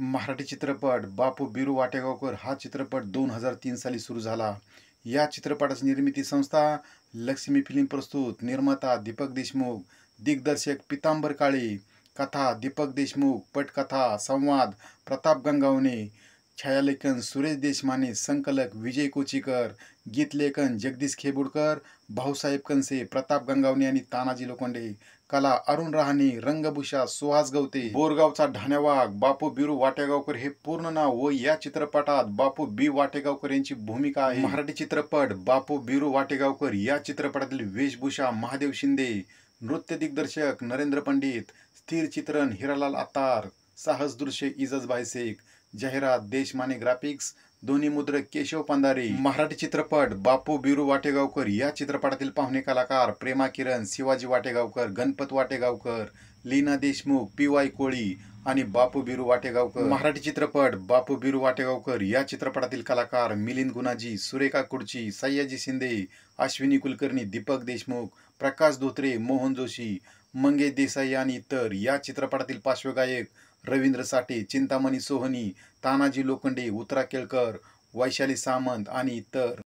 मराठी चित्रपट बापू बिरू वाटेगावकर हा चित्रपट दोन हजार तीन साली सुरू झाला या चित्रपटाची निर्मिती संस्था लक्ष्मी फिल्म प्रस्तुत निर्माता दीपक देशमुख दिग्दर्शक पितांबर काळे कथा दीपक देशमुख पटकथा संवाद प्रताप गंगावणे छायालेखन सुरेश देशमाने संकलक विजय कोचीकर गीतलेखन जगदीश खेबुडकर भाऊसाहेब कनसे प्रताप गंगावणे आणि तानाजी लोखंडे कला अरुण रहाणे रंगभूषा सुहास गवते बोरगावचा ढाण्यावाघ बापू बिरू वाटेगावकर हे पूर्ण नाव व या चित्रपटात बापू बी वाटेगावकर यांची भूमिका आहे मराठी चित्रपट बापू बिरू वाटेगावकर या चित्रपटातील वेशभूषा महादेव शिंदे नृत्य दिग्दर्शक नरेंद्र पंडित स्थिर चित्रण हिरालाल आतार साहस दृश्य इजज शेख जाहिरात देशमाने ग्राफिक्स दोन्ही मुद्र केशव पांधारे मराठी चित्रपट बापू बिरू वाटेगावकर या चित्रपटातील पाहुणे कलाकार प्रेमा किरण शिवाजी वाटेगावकर गणपत वाटेगावकर लीना देशमुख पी वाय कोळी आणि बापू बिरू वाटेगावकर मराठी चित्रपट बापू बिरू वाटेगावकर या चित्रपटातील कलाकार मिलिंद गुनाजी सुरेखा कुडची सय्याजी शिंदे अश्विनी कुलकर्णी दीपक देशमुख प्रकाश धोत्रे मोहन जोशी मंगेश देसाई आणि इतर या चित्रपटातील पार्श्वगायक रवींद्र साठे चिंतामणी सोहनी तानाजी लोखंडे उतरा केळकर वैशाली सामंत आणि इतर